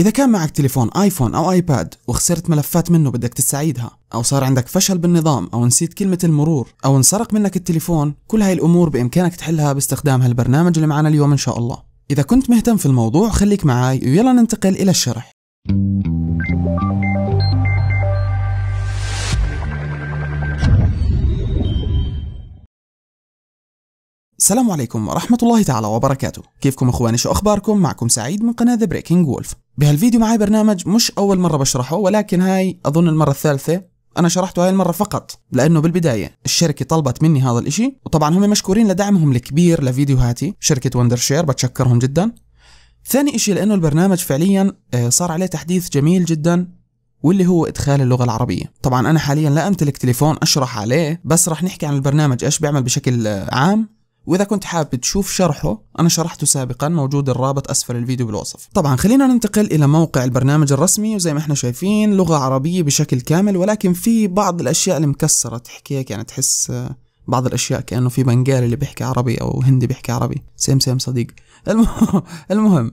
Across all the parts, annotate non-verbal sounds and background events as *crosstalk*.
إذا كان معك تليفون آيفون أو آيباد وخسرت ملفات منه بدك تستعيدها أو صار عندك فشل بالنظام أو نسيت كلمة المرور أو انسرق منك التليفون كل هاي الأمور بإمكانك تحلها باستخدام هالبرنامج اللي معنا اليوم إن شاء الله إذا كنت مهتم في الموضوع خليك معاي ويلا ننتقل إلى الشرح السلام عليكم ورحمة الله تعالى وبركاته كيفكم أخواني شو أخباركم معكم سعيد من قناة The Breaking Wolf بهالفيديو معي برنامج مش أول مرة بشرحه ولكن هاي أظن المرة الثالثة أنا شرحته هاي المرة فقط لأنه بالبداية الشركة طلبت مني هذا الإشي وطبعا هم مشكورين لدعمهم الكبير لفيديوهاتي شركة وندر شير بتشكرهم جدا ثاني إشي لأنه البرنامج فعليا آه، صار عليه تحديث جميل جدا واللي هو ادخال اللغه العربيه طبعا انا حاليا لا امتلك تليفون اشرح عليه بس رح نحكي عن البرنامج ايش بيعمل بشكل آه، عام واذا كنت حابب تشوف شرحه انا شرحته سابقا موجود الرابط اسفل الفيديو بالوصف طبعا خلينا ننتقل الى موقع البرنامج الرسمي وزي ما احنا شايفين لغة عربية بشكل كامل ولكن في بعض الاشياء المكسرة تحكيك يعني تحس آه، بعض الاشياء كانه في بنجالي اللي بيحكي عربي او هندي بيحكي عربي سيم سيم صديق المهم المهم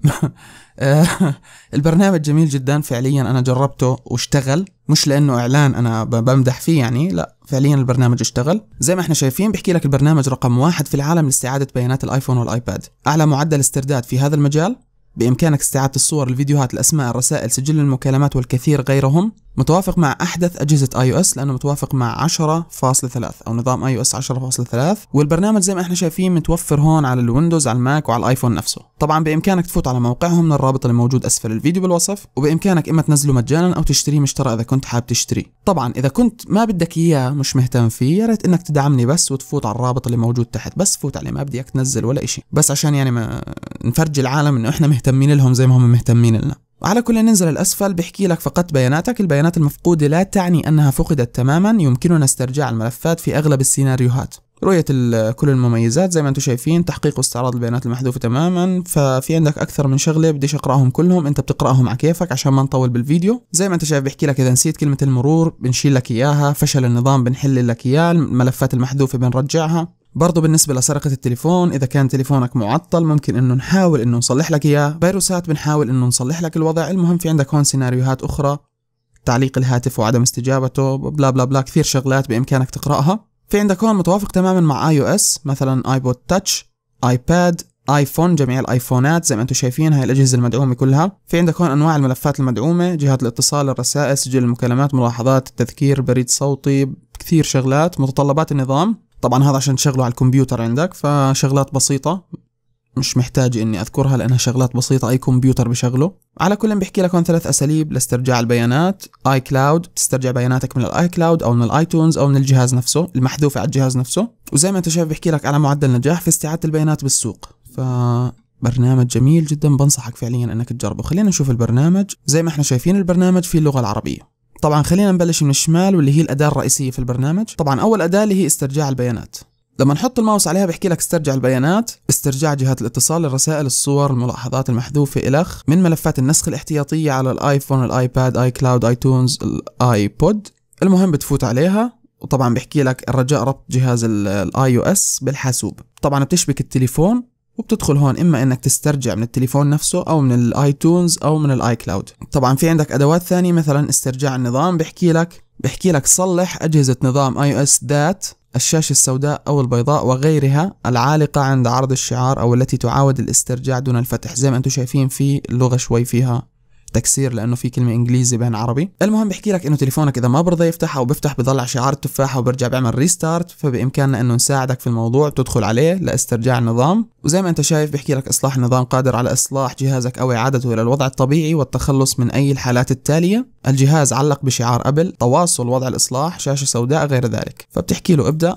*laughs* البرنامج جميل جدا فعليا انا جربته واشتغل مش لانه اعلان انا بمدح فيه يعني لا فعليا البرنامج اشتغل زي ما احنا شايفين بحكي لك البرنامج رقم واحد في العالم لاستعاده بيانات الايفون والايباد اعلى معدل استرداد في هذا المجال بامكانك استعاده الصور الفيديوهات الاسماء الرسائل سجل المكالمات والكثير غيرهم متوافق مع احدث اجهزه اي او اس لانه متوافق مع 10.3 او نظام اي او اس 10.3 والبرنامج زي ما احنا شايفين متوفر هون على الويندوز على الماك وعلى الايفون نفسه طبعا بامكانك تفوت على موقعهم من الرابط اللي موجود اسفل الفيديو بالوصف وبامكانك اما تنزله مجانا او تشتريه مشترى اذا كنت حابب تشتريه طبعا اذا كنت ما بدك اياه مش مهتم فيه يا ريت انك تدعمني بس وتفوت على الرابط اللي موجود تحت بس فوت عليه ما بدي اياك تنزل ولا شيء بس عشان يعني ما نفرجي العالم انه احنا مهتمين لهم زي ما هم مهتمين لنا على كل ننزل الأسفل بحكي لك فقدت بياناتك البيانات المفقودة لا تعني أنها فقدت تماما يمكننا استرجاع الملفات في أغلب السيناريوهات رؤية كل المميزات زي ما انتم شايفين تحقيق واستعراض البيانات المحذوفة تماما ففي عندك أكثر من شغلة بديش أقرأهم كلهم أنت بتقرأهم على كيفك عشان ما نطول بالفيديو زي ما انت شايف بحكي لك إذا نسيت كلمة المرور بنشيل لك إياها فشل النظام بنحل لك إياه الملفات المحذوفة بنرجعها برضو بالنسبة لسرقة التليفون إذا كان تليفونك معطل ممكن إنه نحاول إنه نصلح لك إياه فيروسات بنحاول إنه نصلح لك الوضع المهم في عندك هون سيناريوهات أخرى تعليق الهاتف وعدم استجابته بلا بلا بلا كثير شغلات بإمكانك تقرأها في عندك هون متوافق تماما مع اي او اس مثلا ايبود تاتش ايباد ايفون جميع الايفونات زي ما انتم شايفين هاي الاجهزه المدعومه كلها في عندك هون انواع الملفات المدعومه جهات الاتصال الرسائل سجل المكالمات ملاحظات التذكير بريد صوتي كثير شغلات متطلبات النظام طبعا هذا عشان تشغله على الكمبيوتر عندك فشغلات بسيطة مش محتاج اني اذكرها لانها شغلات بسيطة اي كمبيوتر بشغله على كل بحكي لك هون ثلاث اساليب لاسترجاع البيانات اي كلاود تسترجع بياناتك من الاي كلاود او من الايتونز او من الجهاز نفسه المحذوفة على الجهاز نفسه وزي ما انت شايف بحكي لك على معدل نجاح في استعادة البيانات بالسوق ف برنامج جميل جدا بنصحك فعليا انك تجربه خلينا نشوف البرنامج زي ما احنا شايفين البرنامج في اللغة العربية طبعا خلينا نبلش من الشمال واللي هي الأداة الرئيسية في البرنامج طبعا أول أداة اللي هي استرجاع البيانات لما نحط الماوس عليها بحكي لك استرجع البيانات استرجاع جهات الاتصال الرسائل الصور الملاحظات المحذوفة إلخ من ملفات النسخ الاحتياطية على الآيفون الآيباد آي كلاود آي الآي الآيبود المهم بتفوت عليها وطبعا بحكي لك الرجاء ربط جهاز الاي او اس بالحاسوب طبعا بتشبك التليفون وبتدخل هون اما انك تسترجع من التليفون نفسه او من الايتونز او من الاي كلاود طبعا في عندك ادوات ثانيه مثلا استرجاع النظام بحكي لك بحكي لك صلح اجهزه نظام اي او اس ذات الشاشة السوداء أو البيضاء وغيرها العالقة عند عرض الشعار أو التي تعاود الاسترجاع دون الفتح زي ما أنتم شايفين في اللغة شوي فيها تكسير لانه في كلمه انجليزي بين عربي المهم بحكي لك انه تليفونك اذا ما برضى يفتح او بيفتح بضل شعار التفاحه وبرجع بيعمل ريستارت فبامكاننا انه نساعدك في الموضوع بتدخل عليه لاسترجاع النظام وزي ما انت شايف بحكي لك اصلاح النظام قادر على اصلاح جهازك او اعادته الى الوضع الطبيعي والتخلص من اي الحالات التاليه الجهاز علق بشعار ابل تواصل وضع الاصلاح شاشه سوداء غير ذلك فبتحكي له ابدا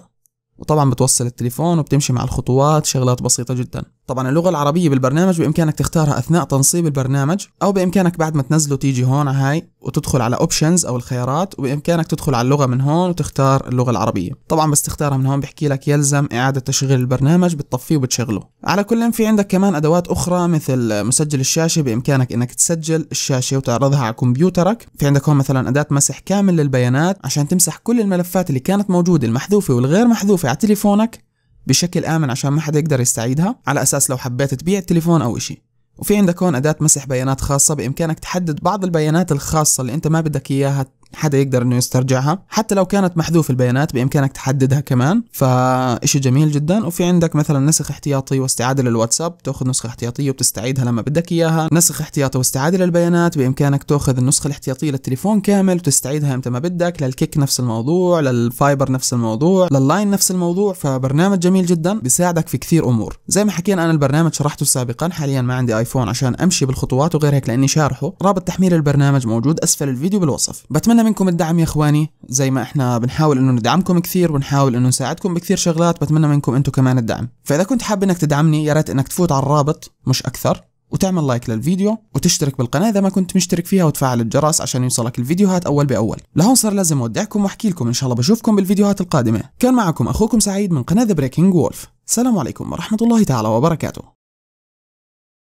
وطبعا بتوصل التليفون وبتمشي مع الخطوات شغلات بسيطه جدا طبعا اللغة العربية بالبرنامج بإمكانك تختارها أثناء تنصيب البرنامج أو بإمكانك بعد ما تنزله تيجي هون على هاي وتدخل على اوبشنز أو الخيارات وبإمكانك تدخل على اللغة من هون وتختار اللغة العربية طبعا بس تختارها من هون بحكي لك يلزم إعادة تشغيل البرنامج بتطفيه وبتشغله على كل في عندك كمان أدوات أخرى مثل مسجل الشاشة بإمكانك إنك تسجل الشاشة وتعرضها على كمبيوترك في عندك هون مثلا أداة مسح كامل للبيانات عشان تمسح كل الملفات اللي كانت موجودة المحذوفة والغير محذوفة على تليفونك بشكل آمن عشان ما حدا يقدر يستعيدها على أساس لو حبيت تبيع التليفون أو إشي وفي عندك هون أداة مسح بيانات خاصة بإمكانك تحدد بعض البيانات الخاصة اللي أنت ما بدك إياها حدا يقدر انه يسترجعها حتى لو كانت محذوف البيانات بامكانك تحددها كمان فاشي جميل جدا وفي عندك مثلا نسخ احتياطي واستعاده للواتساب تاخذ نسخه احتياطيه وبتستعيدها لما بدك اياها نسخ احتياطي واستعاده للبيانات بامكانك تاخذ النسخه الاحتياطيه للتليفون كامل وتستعيدها امتى ما بدك للكيك نفس الموضوع للفايبر نفس الموضوع لللاين نفس الموضوع فبرنامج جميل جدا بيساعدك في كثير امور زي ما حكينا انا البرنامج شرحته سابقا حاليا ما عندي ايفون عشان امشي بالخطوات وغير هيك لاني شارحه رابط تحميل البرنامج موجود اسفل الفيديو بالوصف بتمنى بتمنى منكم الدعم يا اخواني زي ما احنا بنحاول انه ندعمكم كثير ونحاول انه نساعدكم بكثير شغلات بتمنى منكم انتم كمان الدعم فاذا كنت حاب انك تدعمني يا ريت انك تفوت على الرابط مش اكثر وتعمل لايك للفيديو وتشترك بالقناة إذا ما كنت مشترك فيها وتفعل الجرس عشان يوصلك الفيديوهات أول بأول لهون صار لازم أودعكم وأحكي لكم إن شاء الله بشوفكم بالفيديوهات القادمة كان معكم أخوكم سعيد من قناة بريكنج وولف السلام عليكم ورحمة الله تعالى وبركاته